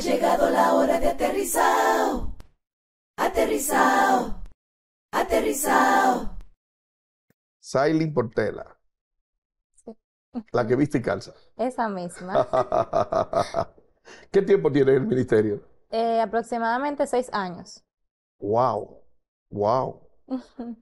Ha llegado la hora de aterrizado. Aterrizado. Aterrizado. Sailing Portela. La que viste y calza. Esa misma. ¿Qué tiempo tiene el ministerio? Eh, aproximadamente seis años. Wow, wow.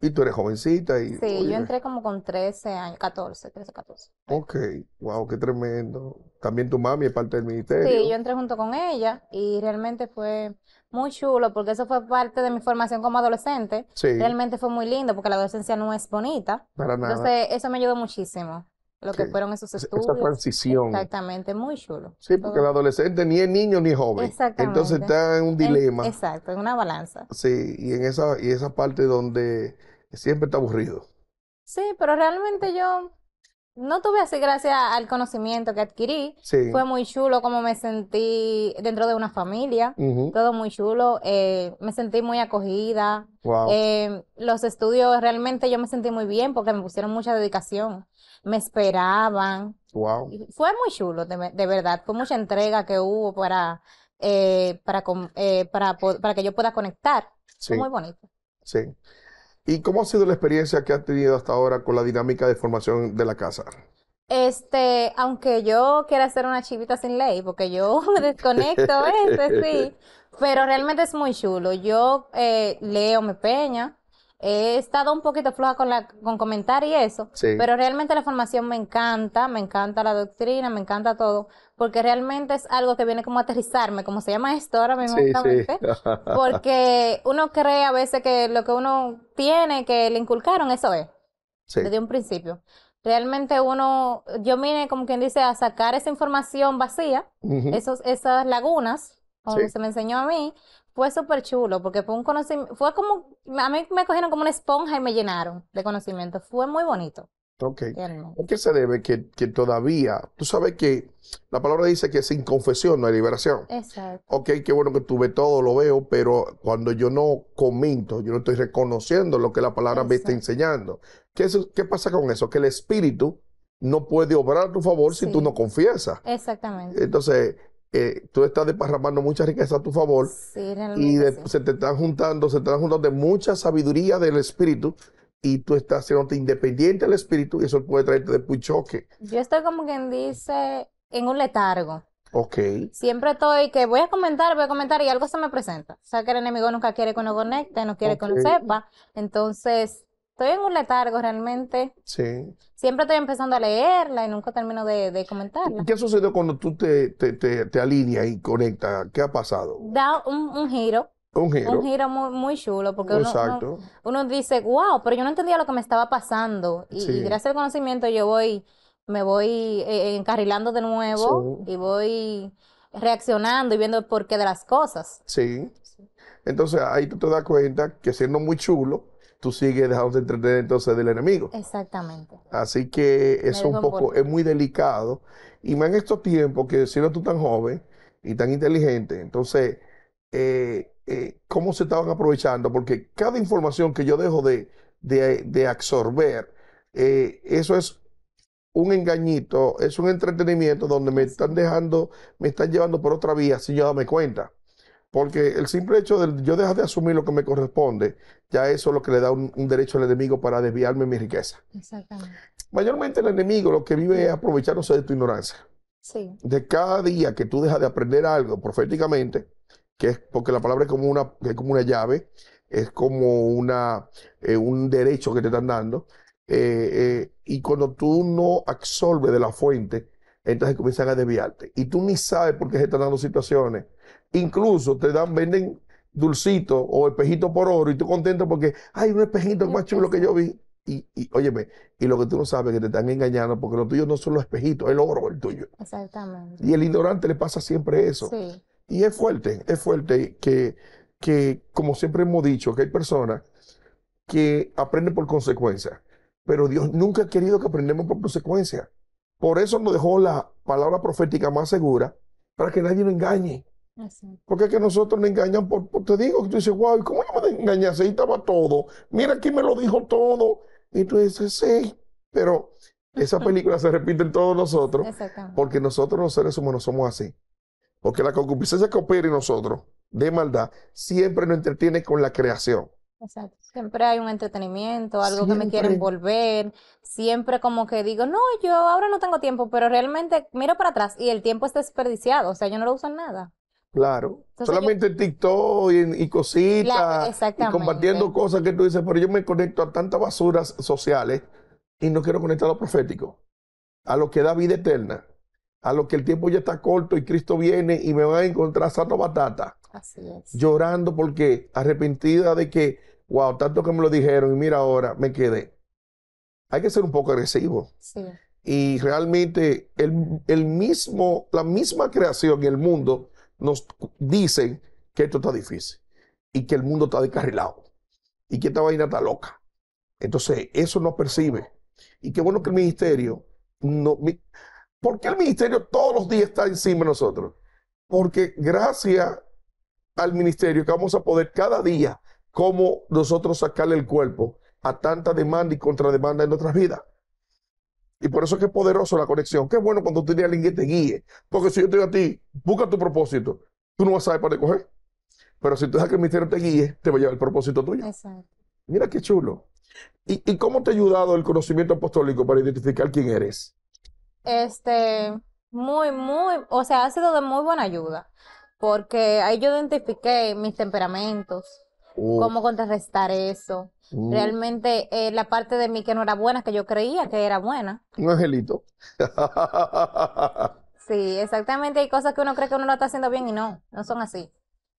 Y tú eres jovencita y... Sí, yo entré como con 13 años, 14, 13, 14. Ok, wow, qué tremendo. También tu mami es parte del ministerio. Sí, yo entré junto con ella y realmente fue muy chulo porque eso fue parte de mi formación como adolescente. Sí. Realmente fue muy lindo porque la adolescencia no es bonita. Para nada. Entonces, eso me ayudó muchísimo lo que fueron esos estudios. Esa transición. Exactamente, muy chulo. Sí, porque el adolescente ni es niño ni es joven. Exactamente. Entonces está en un dilema. exacto, en una balanza. Sí, y en esa, y esa parte donde siempre está aburrido. Sí, pero realmente yo no tuve así gracias al conocimiento que adquirí. Fue muy chulo como me sentí dentro de una familia, todo muy chulo. Eh, me sentí muy acogida. Eh, los estudios realmente yo me sentí muy bien porque me pusieron mucha dedicación. Me esperaban. Fue muy chulo, de, verdad. Fue mucha entrega que hubo para, eh, para, eh, para, para que yo pueda conectar. Fue muy bonito. Sí. ¿Y cómo ha sido la experiencia que has tenido hasta ahora con la dinámica de formación de la casa? Este, aunque yo quiera ser una chivita sin ley, porque yo me desconecto eso, sí, pero realmente es muy chulo. Yo eh, leo, me peña, He estado un poquito floja con, la, con comentar y eso, pero realmente la formación me encanta, me encanta la doctrina, me encanta todo, porque realmente es algo que viene como a aterrizarme, como se llama esto ahora mismo, sí, porque uno cree a veces que lo que uno tiene, que le inculcaron, eso es, desde un principio. Realmente uno, yo vine como quien dice a sacar esa información vacía, esos, esas lagunas, como se me enseñó a mí, fue súper chulo porque fue un conocimiento, fue como, a mí me cogieron como una esponja y me llenaron de conocimiento. Fue muy bonito. Ok. ¿A qué se debe que, todavía, tú sabes que la palabra dice que sin confesión no hay liberación? Exacto. Ok, qué bueno que tú ves todo, lo veo, pero cuando yo no comento, yo no estoy reconociendo lo que la palabra me está enseñando. ¿Qué, ¿Qué pasa con eso? Que el espíritu no puede obrar a tu favor si tú no confiesas. Exactamente. Entonces, eh, tú estás desparramando mucha riqueza a tu favor y se te están juntando, se te están juntando de mucha sabiduría del espíritu y tú estás siendo independiente del espíritu y eso puede traerte de puchoque. Yo estoy como quien dice en un letargo. Ok. Siempre estoy que voy a comentar, voy a comentar y algo se me presenta. O sea que el enemigo nunca quiere que uno conecte, no quiere que uno sepa. Entonces estoy en un letargo realmente. Sí. Siempre estoy empezando a leerla y nunca termino de, de comentarla. ¿Qué sucedió cuando tú te, te, alineas y conectas? ¿Qué ha pasado? Da un, giro. Un giro. Un giro muy, chulo, porque uno, dice, wow, pero yo no entendía lo que me estaba pasando. Y, gracias al conocimiento yo voy, me voy eh, eh, encarrilando de nuevo y voy reaccionando y viendo el porqué de las cosas. sí. Entonces ahí tú te das cuenta que siendo muy chulo, tú sigues dejándote entretener entonces del enemigo. Exactamente. Así que eso un poco, es muy delicado. Y más en estos tiempos que siendo tú tan joven y tan inteligente, entonces, eh, eh, ¿cómo se estaban aprovechando? Porque cada información que yo dejo de, de, de absorber, eh, eso es un engañito, es un entretenimiento donde me están dejando, me están llevando por otra vía sin yo darme cuenta. Porque el simple hecho de yo dejar de asumir lo que me corresponde, ya eso es lo que le da un, derecho al enemigo para desviarme mi riqueza. Exactamente. Mayormente el enemigo lo que vive es aprovechándose de tu ignorancia. Sí. De cada día que tú dejas de aprender algo proféticamente, que es porque la palabra es como una, es como una llave, es como una, eh, un derecho que te están dando. Eh, eh, y cuando tú no absorbes de la fuente, entonces comienzan a desviarte. Y tú ni sabes por qué se están dando situaciones Incluso te dan, venden dulcito o espejito por oro y tú contento porque hay un espejito más chulo que yo vi. Y, óyeme, y lo que tú no sabes es que te están engañando porque lo tuyo no son los espejitos, el oro el tuyo. Exactamente. Y el ignorante le pasa siempre eso. Y es fuerte, es fuerte que, que, como siempre hemos dicho, que hay personas que aprenden por consecuencia, pero Dios nunca ha querido que aprendamos por consecuencia. Por eso nos dejó la palabra profética más segura para que nadie nos engañe. Porque es que nosotros nos engañan por, te digo, que tú dices, wow, ¿cómo yo me engañaste? Ahí estaba todo. Mira, aquí me lo dijo todo. Y tú dices, sí, pero esa película se repite en todos nosotros. Porque nosotros los seres humanos somos así. Porque la concupiscencia que opera en nosotros de maldad siempre nos entretiene con la creación. Exacto. Siempre hay un entretenimiento, algo que me quiere envolver. Siempre como que digo, no, yo ahora no tengo tiempo, pero realmente miro para atrás y el tiempo está desperdiciado. O sea, yo no lo uso en nada. Claro. Solamente TikTok y, cositas. Y compartiendo cosas que tú dices, pero yo me conecto a tantas basuras sociales y no quiero conectar a lo profético, a lo que da vida eterna, a lo que el tiempo ya está corto y Cristo viene y me va a encontrar Santo batata. Así es. Llorando porque arrepentida de que, wow, tanto que me lo dijeron y mira ahora, me quedé. Hay que ser un poco agresivo. Y realmente el, mismo, la misma creación y el mundo nos dicen que esto está difícil y que el mundo está descarrilado y que esta vaina está loca. Entonces, eso no percibe. Y qué bueno que el ministerio no. ¿Por qué el ministerio todos los días está encima de nosotros? Porque gracias al ministerio que vamos a poder cada día, como nosotros sacarle el cuerpo a tanta demanda y contrademanda en nuestras vidas. Y por eso es que es poderoso la conexión. Qué bueno cuando tú tienes a alguien que te guíe. Porque si yo te digo a ti, busca tu propósito, tú no vas a saber para qué coger. Pero si tú dejas que el ministerio te guíe, te va a llevar el propósito tuyo. Exacto. Mira qué chulo. ¿Y, ¿Y, cómo te ha ayudado el conocimiento apostólico para identificar quién eres? Este, muy, muy, o sea, ha sido de muy buena ayuda. Porque ahí yo identifiqué mis temperamentos, Uh. ¿Cómo contrarrestar eso? Uh. Realmente eh, la parte de mí que no era buena, que yo creía que era buena. Un angelito. sí, exactamente. Hay cosas que uno cree que uno lo está haciendo bien y no, no son así.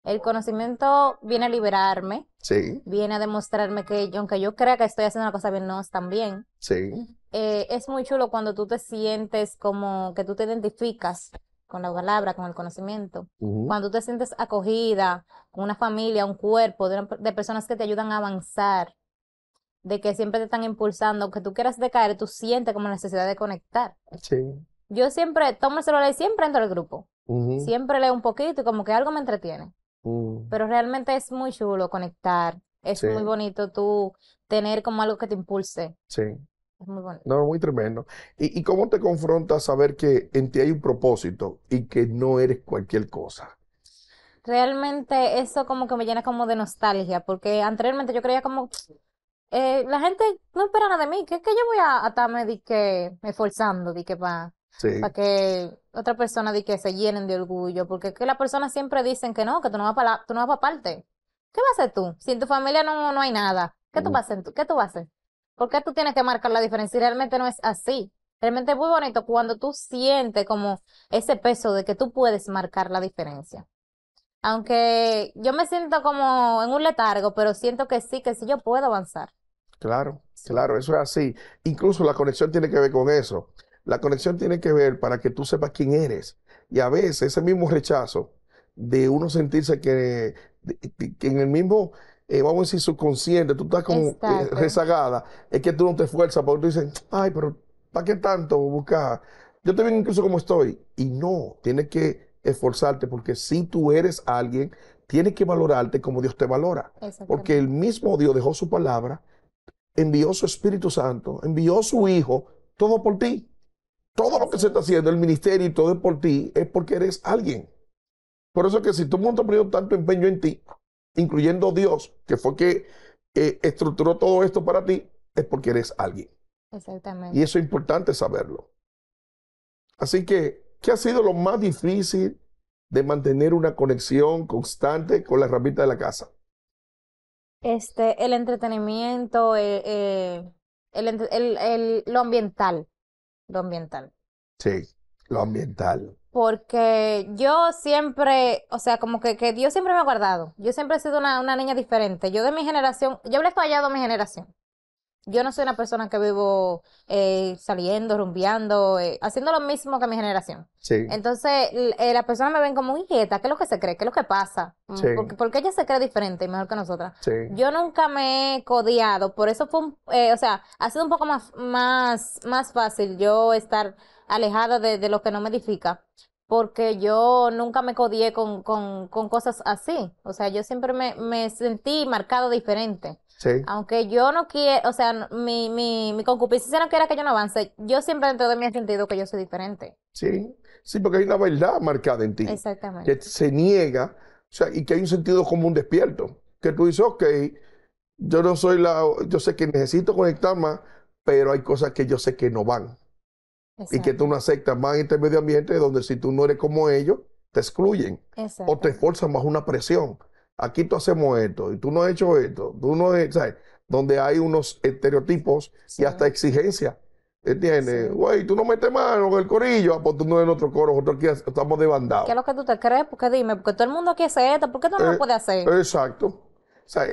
El conocimiento viene a liberarme. Sí. Viene a demostrarme que aunque yo crea que estoy haciendo una cosa bien, no tan bien. Sí. Eh, es muy chulo cuando tú te sientes como que tú te identificas con la palabra, con el conocimiento. Cuando tú te sientes acogida, con una familia, un cuerpo, de, personas que te ayudan a avanzar, de que siempre te están impulsando, que tú quieras decaer, tú sientes como necesidad de conectar. Sí. Yo siempre tomo el celular y siempre entro al grupo. Siempre leo un poquito y como que algo me entretiene. Mm. Pero realmente es muy chulo conectar. Es muy bonito tú tener como algo que te impulse. Sí muy No, muy tremendo. ¿Y, ¿Y, cómo te confrontas saber que en ti hay un propósito y que no eres cualquier cosa? Realmente eso como que me llena como de nostalgia, porque anteriormente yo creía como, eh, la gente no espera nada de mí, que es que yo voy a estarme que, esforzando, que para que otra persona di que se llenen de orgullo, porque es que las personas siempre dicen que no, que tú no vas para no parte. ¿Qué vas a hacer tú? Si en tu familia no, no hay nada, ¿qué tú, vas a hacer, ¿qué tú vas a hacer? ¿Por qué tú tienes que marcar la diferencia? Y realmente no es así. Realmente es muy bonito cuando tú sientes como ese peso de que tú puedes marcar la diferencia. Aunque yo me siento como en un letargo, pero siento que sí, que sí yo puedo avanzar. Claro, claro, eso es así. Incluso la conexión tiene que ver con eso. La conexión tiene que ver para que tú sepas quién eres. Y a veces ese mismo rechazo de uno sentirse que, que en el mismo eh, vamos a decir, subconsciente, tú estás como eh, rezagada, es que tú no te esfuerzas, porque tú dices, ay, pero ¿para qué tanto buscar? Yo te veo incluso como estoy. Y no, tienes que esforzarte, porque si tú eres alguien, tienes que valorarte como Dios te valora. Porque el mismo Dios dejó su palabra, envió su Espíritu Santo, envió su Hijo, todo por ti. Todo lo que se está haciendo, el ministerio y todo es por ti, es porque eres alguien. Por eso que si tú montas tanto empeño en ti, incluyendo Dios, que fue que eh, estructuró todo esto para ti, es porque eres alguien. Exactamente. Y eso es importante saberlo. Así que, ¿qué ha sido lo más difícil de mantener una conexión constante con la herramienta de la casa? Este, el entretenimiento, eh, eh, lo ambiental, lo ambiental. Sí, lo ambiental porque yo siempre, o sea, como que, que Dios siempre me ha guardado. Yo siempre he sido una, niña diferente. Yo de mi generación, yo he fallado a mi generación. Yo no soy una persona que vivo eh, saliendo, rumbeando, eh, haciendo lo mismo que mi generación. Sí. Entonces, eh, las personas me ven como inquieta, ¿qué es lo que se cree? ¿Qué es lo que pasa? Mm, porque, ella se cree diferente y mejor que nosotras. Yo nunca me he codiado, por eso fue, o sea, ha sido un poco más, más, más fácil yo estar alejada de, lo que no me edifica, porque yo nunca me codié con, cosas así. O sea, yo siempre me, sentí marcado diferente. Sí. Aunque yo no quiero, o sea, mi, mi, mi concupiscencia no quiera que yo no avance, yo siempre dentro de mí he sentido que yo soy diferente. Sí, sí, porque hay una verdad marcada en ti. Exactamente. Que se niega, o sea, y que hay un sentido común despierto. Que tú dices, ok, yo no soy la, yo sé que necesito conectar más, pero hay cosas que yo sé que no van y que tú no aceptas más este medio ambiente donde si tú no eres como ellos, te excluyen o te esfuerzan más una presión. Aquí tú hacemos esto y tú no has hecho esto, tú no donde hay unos estereotipos y hasta exigencias. ¿Entiendes? Güey, tú no metes mano en el corillo, ah, pues tú no en otro coro, nosotros aquí estamos de bandado. ¿Qué es lo que tú te crees? Porque dime, porque todo el mundo quiere hace esto, ¿por qué tú no lo eh, puedes hacer? Exacto.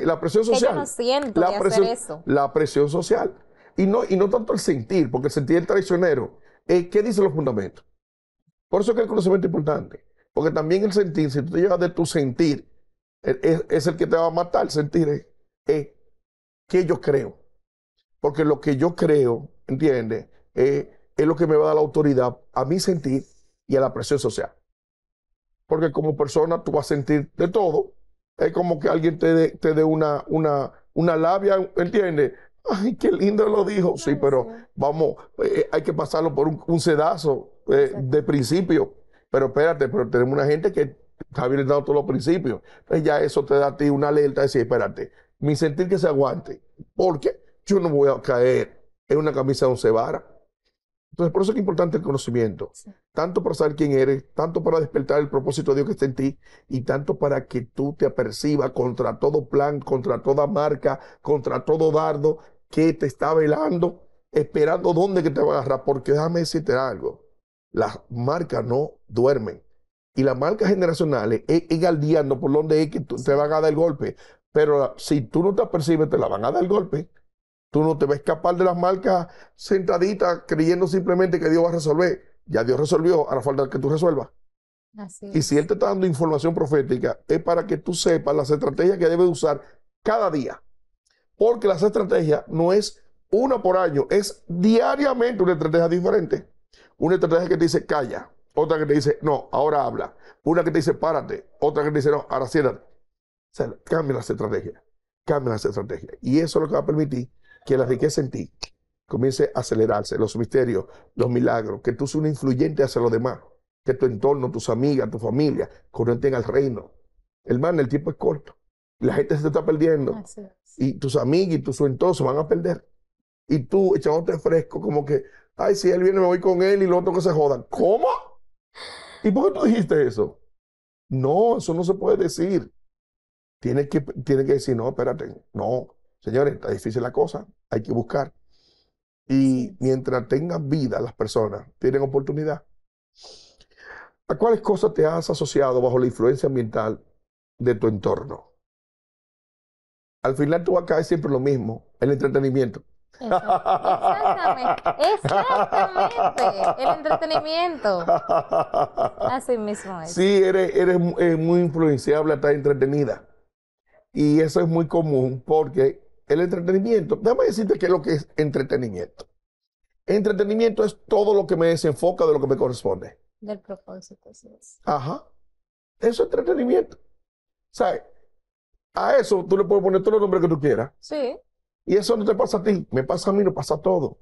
la presión social. yo no siento la presión, hacer eso. La presión social. Y no, y no tanto el sentir, porque el sentir es traicionero. Eh, ¿Qué dicen los fundamentos? Por eso que el conocimiento es importante. Porque también el sentir, si tú te llevas de tu sentir, es, el que te va a matar. El sentir es, que yo creo. Porque lo que yo creo, ¿entiendes? Eh, es lo que me va a dar la autoridad a mi sentir y a la presión social. Porque como persona tú vas a sentir de todo. Es como que alguien te dé una, una labia, ¿entiendes? Ay, qué lindo lo dijo. Sí, pero vamos, eh, hay que pasarlo por un, sedazo eh, de principio. Pero espérate, pero tenemos una gente que está violentando todos los principios. Entonces pues ya eso te da a ti una alerta de decir, espérate, mi sentir que se aguante, porque yo no voy a caer en una camisa de once cebara. Entonces, por eso es importante el conocimiento, tanto para saber quién eres, tanto para despertar el propósito de Dios que está en ti, y tanto para que tú te apercibas contra todo plan, contra toda marca, contra todo dardo, que te está velando, esperando dónde que te va a agarrar. Porque déjame decirte algo, las marcas no duermen. Y las marcas generacionales es, e-, por dónde es que te van a dar el golpe. Pero si tú no te percibes te la van a dar el golpe. Tú no te vas a escapar de las marcas sentaditas creyendo simplemente que Dios va a resolver. Ya Dios resolvió, a la falta que tú resuelvas. y si Él te está dando información profética, es para que tú sepas las estrategias que debes usar cada día porque las estrategias no es una por año, es diariamente una estrategia diferente. Una estrategia que te dice calla, otra que te dice no, ahora habla, una que te dice párate, otra que te dice no, ahora siéntate. O cambia las estrategias, cambia las estrategias. Y eso es lo que va a permitir que la riqueza en ti comience a acelerarse, los misterios, los milagros, que tú seas un influyente hacia los demás, que tu entorno, tus amigas, tu familia, conecten al reino. Hermano, el tiempo es corto. La gente se te está perdiendo y tus amigos y tus suentosos se van a perder. Y tú echándote fresco, como que, ay, si él viene, me voy con él y los otros que se jodan. ¿Cómo? ¿Y por qué tú dijiste eso? No, eso no se puede decir. Tienes que, tiene que decir, no, espérate, no, señores, está difícil la cosa, hay que buscar. Y mientras tengan vida, las personas tienen oportunidad. ¿A cuáles cosas te has asociado bajo la influencia ambiental de tu entorno? al final tú vas a siempre lo mismo, el entretenimiento. Exactamente, exactamente, el entretenimiento. Así mismo es. Sí, eres, eres, eh, muy influenciable, estás entretenida. Y eso es muy común porque el entretenimiento, déjame decirte qué es lo que es entretenimiento. Entretenimiento es todo lo que me desenfoca de lo que me corresponde. Del propósito, sí. Ajá. Eso es entretenimiento. sea a eso tú le puedes poner todos los nombres que tú quieras. Sí. Y eso no te pasa a ti, me pasa a mí, no pasa a todo.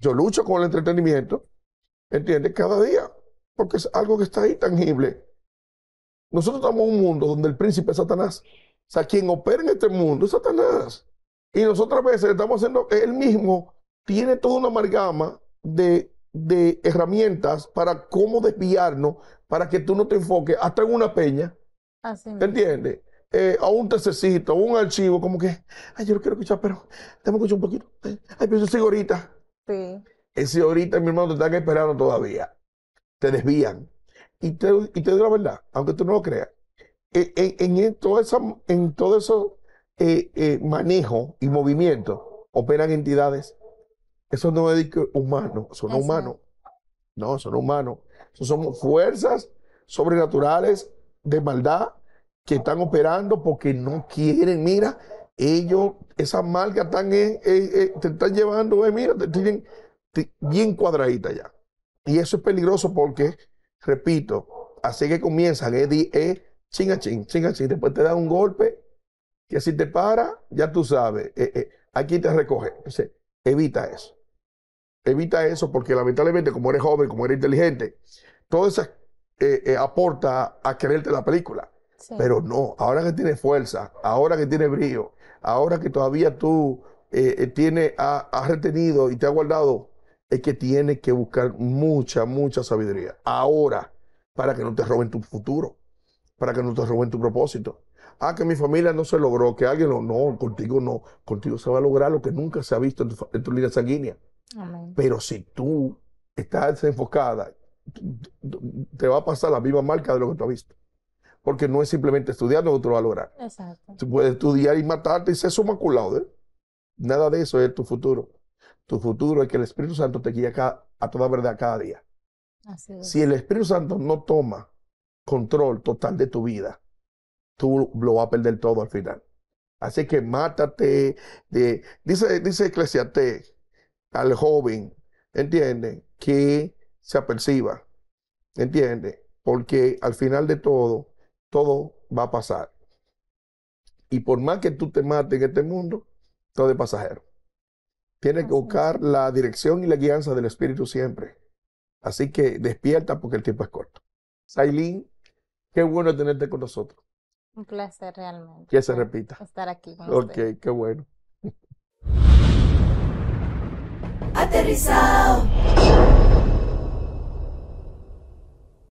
Yo lucho con el entretenimiento, ¿entiendes? Cada día, porque es algo que está ahí tangible. Nosotros estamos en un mundo donde el príncipe es Satanás. O sea, quien opera en este mundo es Satanás. Y nosotros a veces estamos haciendo, él mismo tiene toda una amalgama de, herramientas para cómo desviarnos, para que tú no te enfoques hasta en una peña. Así ¿Entiendes? o eh, un tececito, un archivo, como que, ay, yo lo quiero escuchar, pero déjame escuchar un poquito. Eh, ay, pero yo sigo ahorita. Sí. Ese ahorita, mi hermano, te están esperando todavía. Te desvían. Y te, y digo la verdad, aunque tú no lo creas, e, e, en, en, todo, esa, en todo eso eh, manejo y movimiento operan entidades. Eso no es humano, son no humanos. No, son humanos. Eso son fuerzas sobrenaturales de maldad que están operando porque no quieren, mira, ellos, esa marcas están eh, eh, eh, te están llevando, mira, te tienen bien cuadradita ya. Y eso es peligroso porque, repito, así que comienzan, es eh, chinga ching, después te da un golpe que si te para, ya tú sabes, aquí te recoge. evita eso. Evita eso porque lamentablemente, como eres joven, como eres inteligente, todo eso aporta a quererte la película. Pero no, ahora que tienes fuerza, ahora que tienes brío, ahora que todavía tú eh, eh, has retenido y te has guardado, es que tienes que buscar mucha, mucha sabiduría. Ahora, para que no te roben tu futuro, para que no te roben tu propósito. Ah, que mi familia no se logró, que alguien lo. No, contigo no. Contigo se va a lograr lo que nunca se ha visto en tu, línea sanguínea. Pero si tú estás desenfocada, te va a pasar la misma marca de lo que tú has visto porque no es simplemente estudiar, nosotros va a Exacto. Tú puedes estudiar y matarte y ser sumaculado. Nada de eso es tu futuro. Tu futuro es que el Espíritu Santo te guíe a toda verdad cada día. Así es. Si el Espíritu Santo no toma control total de tu vida, tú lo vas a perder todo al final. Así que mátate. De, dice, dice al joven, ¿entiende? Que se aperciba, ¿entiende? Porque al final de todo, todo va a pasar. Y por más que tú te mates en este mundo, todo es pasajero. Tienes que buscar la dirección y la guianza del Espíritu siempre. Así que despierta porque el tiempo es corto. Sailin, qué bueno tenerte con nosotros. Un placer realmente. Que se repita. Estar aquí con Ok, qué bueno. Aterrizado.